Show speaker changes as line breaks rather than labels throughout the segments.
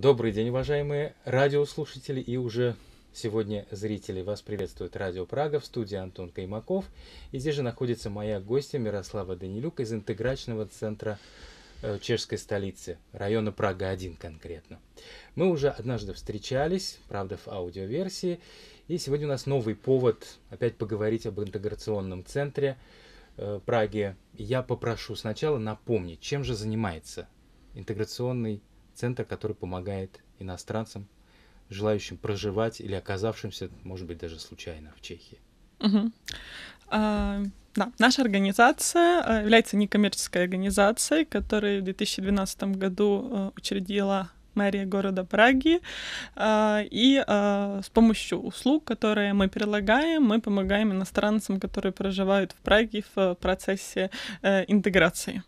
Добрый день, уважаемые радиослушатели и уже сегодня зрители. Вас приветствует Радио Прага в студии Антон Каймаков. И здесь же находится моя гостья Мирослава Данилюк из интеграчного центра э, чешской столицы, района Прага-1 конкретно. Мы уже однажды встречались, правда, в аудиоверсии, и сегодня у нас новый повод опять поговорить об интеграционном центре э, Праги. Я попрошу сначала напомнить, чем же занимается интеграционный Центр, который помогает иностранцам, желающим проживать или оказавшимся, может быть, даже случайно в Чехии.
А, да, наша организация а, является некоммерческой организацией, которую в 2012 году а, учредила мэрия города Праги. И с помощью услуг, которые мы предлагаем, мы помогаем иностранцам, которые проживают в Праге в процессе э, интеграции.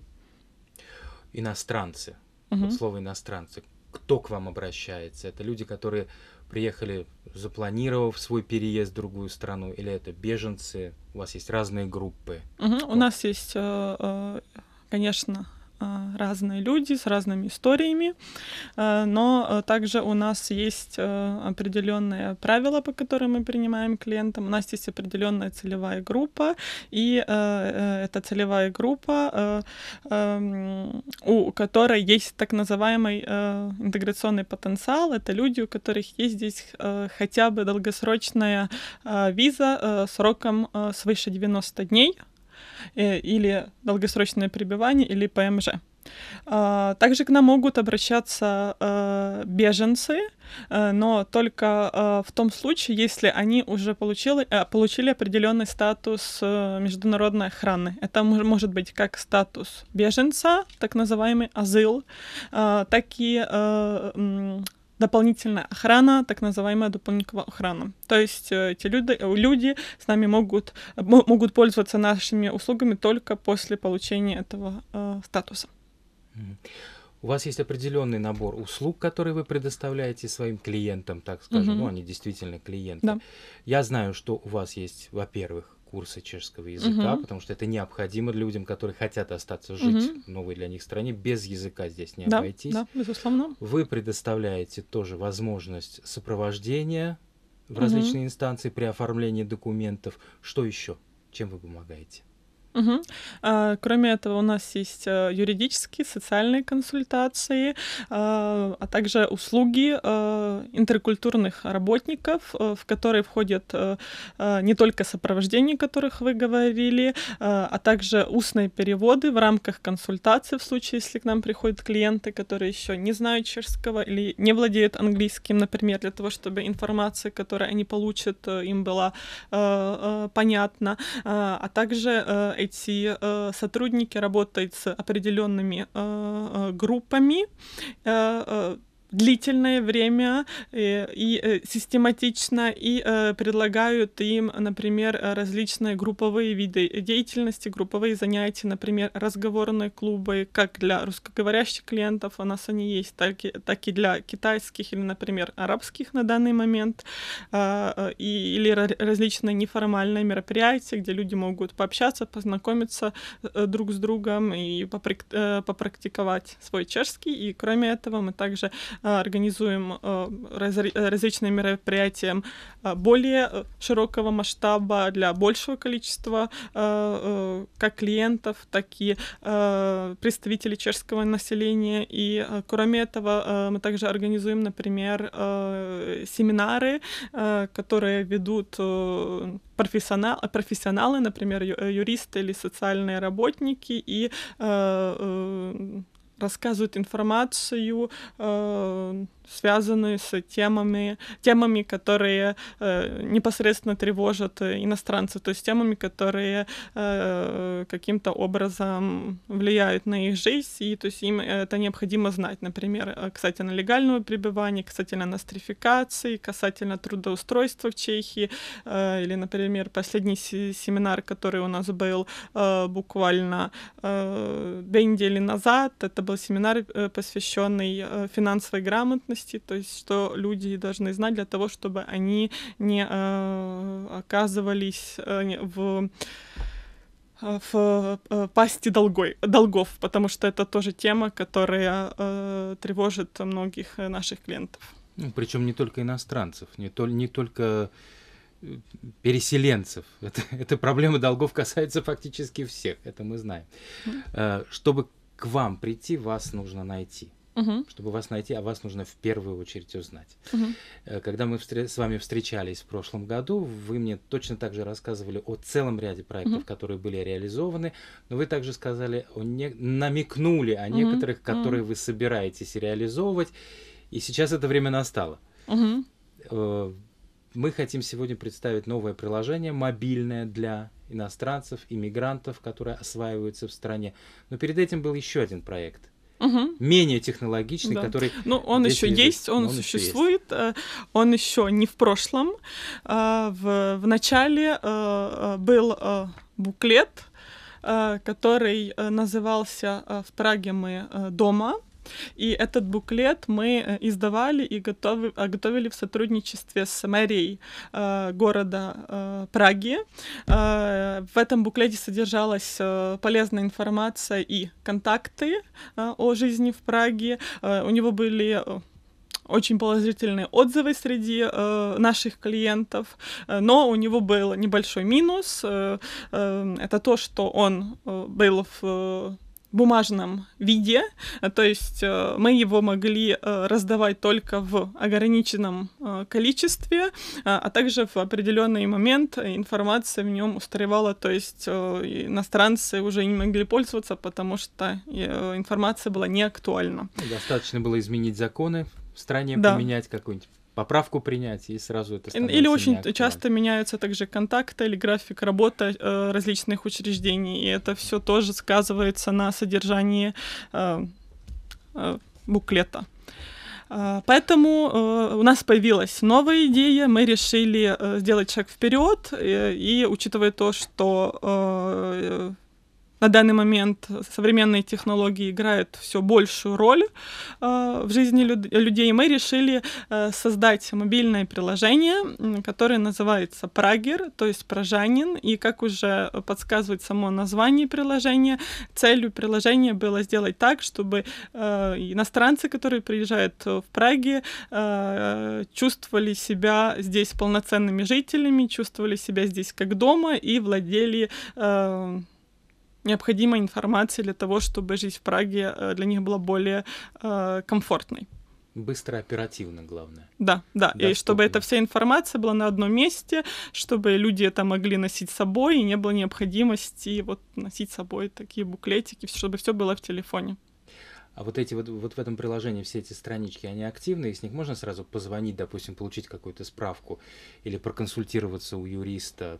Иностранцы угу. вот слово иностранцы, кто к вам обращается? Это люди, которые приехали, запланировав свой переезд в другую страну, или это беженцы? У вас есть разные группы.
Угу. Вот. У нас есть, э, э, конечно, Э, разные люди с разными историями, э, но э, также у нас есть определенные правила, по которым мы принимаем клиентов. У нас есть определенная целевая группа, и эта целевая группа, эм, у которой есть так называемый интеграционный потенциал, это люди, у которых есть здесь хотя бы долгосрочная виза сроком свыше 90 дней, Э, или долгосрочное пребывание, или ПМЖ. А, также к нам могут обращаться э, беженцы, э, но только в том случае, если они уже получили, получили определенный статус международной охраны. Это может быть как статус беженца, так называемый азыл, так и дополнительная охрана, так называемая дополнительная охрана. То есть э, эти люди, э, люди с нами могут, могут пользоваться нашими услугами только после получения этого э, статуса.
У вас есть определенный набор услуг, которые вы предоставляете своим клиентам, так скажем, угу. ну они действительно клиенты. Да. Я знаю, что у вас есть, во-первых, курсы чешского языка, угу. потому что это необходимо людям, которые хотят остаться жить угу. в новой для них стране. Без языка здесь не да, обойтись. Да,
безусловно.
Вы предоставляете тоже возможность сопровождения в угу. различные инстанции при оформлении документов. Что еще? Чем вы помогаете?
Угу. А, кроме этого, у нас есть э, юридические, социальные консультации, а, а также услуги э, интеркультурных работников, э, в которые входят не только сопровождение, о которых вы говорили, а, также устные переводы в рамках консультации в случае, если к нам приходят клиенты, которые еще не знают чешского или не владеют английским, например, для того, чтобы информация, которую они получат, им была понятна, а также эти э, сотрудники работают с определенными э, э группами. Э, э длительное время э, и, и э, систематично и э, предлагают им, например, различные групповые виды деятельности, групповые занятия, например, разговорные клубы, как для русскоговорящих клиентов у нас они есть, так и, так и для китайских или, например, арабских на данный момент, а, э, и, или различные неформальные мероприятия, где люди могут пообщаться, познакомиться э, друг с другом и поприк, э, попрактиковать свой чешский. И кроме этого мы также Э, организуем э, э, различные мероприятия более широкого масштаба для большего количества как клиентов, так и представителей чешского населения. И кроме этого мы также организуем, например, семинары, которые ведут профессионал, профессионалы, например, юристы или социальные работники, и рассказывают информацию, э, связанные с темами, темами, которые э, непосредственно тревожат э, иностранцы, то есть темами, которые э, каким-то образом влияют на их жизнь, и то есть им это необходимо знать, например, э, касательно легального пребывания, касательно нострификации, касательно трудоустройства в Чехии, э, или, например, последний семинар, который у нас был э, буквально э, две недели назад, это был семинар, э, посвященный финансовой грамотности, ценности, то есть что люди должны знать для того, чтобы они не э, оказывались э, в э, в пасти долгой, долгов, потому что это тоже тема, которая э, тревожит многих наших клиентов.
Ну, причем не только иностранцев, не, то, не только переселенцев. Это, эта проблема долгов касается фактически всех, это мы знаем. Mm-hmm. Чтобы к вам прийти, вас нужно найти чтобы вас найти, а вас нужно в первую очередь узнать. Угу. Когда мы с вами встречались в прошлом году, вы мне точно так же рассказывали о целом ряде проектов, угу. которые были реализованы, но вы также сказали, о не... намекнули о угу. некоторых, которые угу. вы собираетесь реализовывать, и сейчас это время настало. Угу. Мы хотим сегодня представить новое приложение мобильное для иностранцев, иммигрантов, которые осваиваются в стране. Но перед этим был еще один проект – угу. менее технологичный, да. который... Ну, он еще есть, он, он существует,
есть. Э, он еще не в прошлом. Э, в, в начале э, был буклет, который назывался «В Праге мы дома», и этот буклет мы э, издавали и готовы, а, готовили в сотрудничестве с мэрией э, города э, Праги. Э, в этом буклете содержалась э, полезная информация и контакты э, о жизни в Праге. Э, у него были э, очень положительные отзывы среди э, наших клиентов, э, но у него был небольшой минус. Э, э, это то, что он э, был в бумажном виде, то есть э, мы его могли э, раздавать только в ограниченном э, количестве, а также в определенный момент информация в нем устаревала, то есть иностранцы уже не могли пользоваться, потому что информация была не актуальна.
Достаточно было изменить законы в стране, да. поменять какую-нибудь поправку принять и сразу это Или очень
часто меняются также контакты или график работы э, различных учреждений, и это все тоже сказывается на содержании э, э, буклета. Э, поэтому э, у нас появилась новая идея, мы решили э, сделать шаг вперед, и учитывая то, что на данный момент современные технологии играют все большую роль э, в жизни люд- людей. Мы решили э, создать мобильное приложение, которое называется Прагер, то есть Пражанин, И как уже подсказывает само название приложения, целью приложения было сделать так, чтобы э, иностранцы, которые приезжают в Праге, э, чувствовали себя здесь полноценными жителями, чувствовали себя здесь как дома и владели э, необходимой информации для того, чтобы жизнь в Праге э, для них была более э, комфортной.
Быстро, оперативно, главное.
Да, да, Доступно. и чтобы эта вся информация была на одном месте, чтобы люди это могли носить с собой, и не было необходимости вот носить с собой такие буклетики, чтобы все было в телефоне.
А вот эти вот, вот в этом приложении все эти странички, они активны, и с них можно сразу позвонить, допустим, получить какую-то справку или проконсультироваться у юриста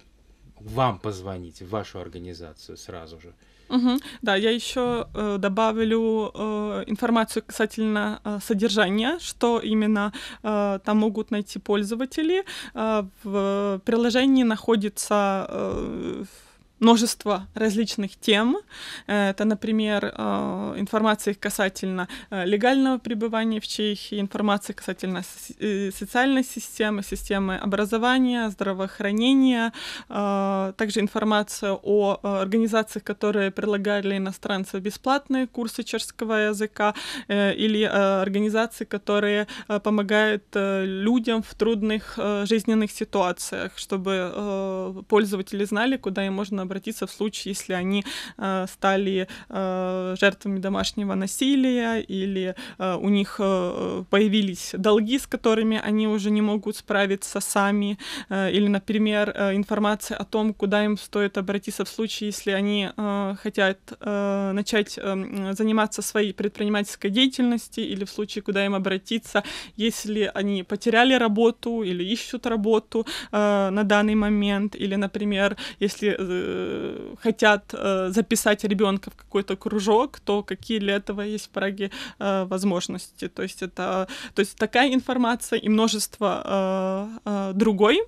вам позвонить, в вашу организацию сразу же.
Угу. Да, я еще э, добавлю э, информацию касательно э, содержания, что именно э, там могут найти пользователи. Э, в приложении находится э, множество различных тем. Э, это, например, э, информация касательно э, легального пребывания в Чехии, информация касательно социальной системы, системы образования, здравоохранения, также информация о организациях, которые предлагали иностранцам бесплатные курсы чешского языка или организации, которые помогают людям в трудных жизненных ситуациях, чтобы пользователи знали, куда им можно обратиться в случае, если они э, стали э, жертвами домашнего насилия или э, у них появились долги, с которыми они уже не могут справиться сами, или, например, информация о том, куда им стоит обратиться в случае, если они хотят начать заниматься своей предпринимательской деятельностью, или в случае, куда им обратиться, если они потеряли работу или ищут работу на данный момент, или, например, если Э, хотят э, записать ребенка в какой-то кружок, то какие для этого есть в Праге э, возможности. То есть это, то есть такая информация и множество э, э, другой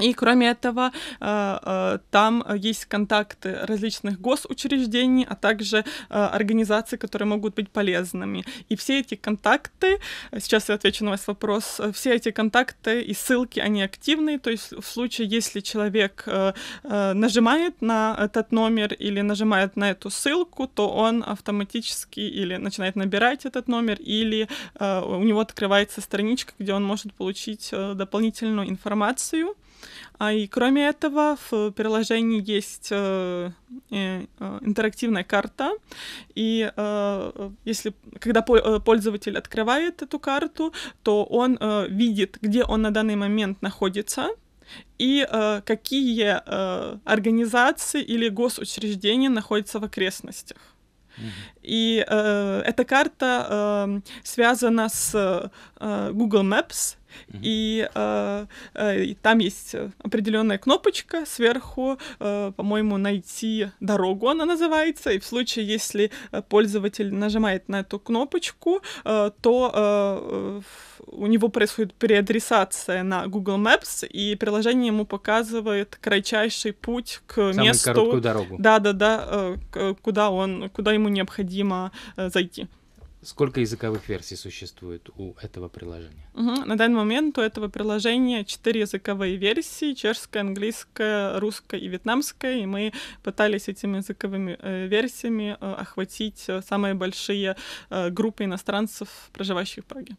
и кроме этого, э, э, там есть контакты различных госучреждений, а также э, организаций, которые могут быть полезными. И все эти контакты, сейчас я отвечу на ваш вопрос, все эти контакты и ссылки, они активны, то есть в случае, если человек нажимает на этот номер или нажимает на эту ссылку, то он автоматически или начинает набирать этот номер, или у него открывается страничка, где он может получить дополнительную информацию. А и кроме этого в приложении есть э, э, э интерактивная карта, и э, э если когда э, пользователь открывает эту карту, то он э, видит, где он на данный момент находится и э, какие э, организации или госучреждения находятся в окрестностях. И э, эта карта э, связана с э, Google Maps и, э, э, там есть определенная кнопочка сверху, э, по-моему, найти дорогу она называется. И в случае, если э, пользователь нажимает на эту кнопочку, э, то э, у него происходит переадресация на Google Maps, и приложение ему показывает кратчайший путь к Самую месту. Короткую дорогу. Да, да, да, э, куда он, куда ему необходимо э, зайти.
Сколько языковых версий существует у этого приложения?
Угу. На данный момент у этого приложения четыре языковые версии — чешская, английская, русская и вьетнамская, и мы пытались этими языковыми э, версиями э, охватить э, самые большие э, группы иностранцев, проживающих в Праге.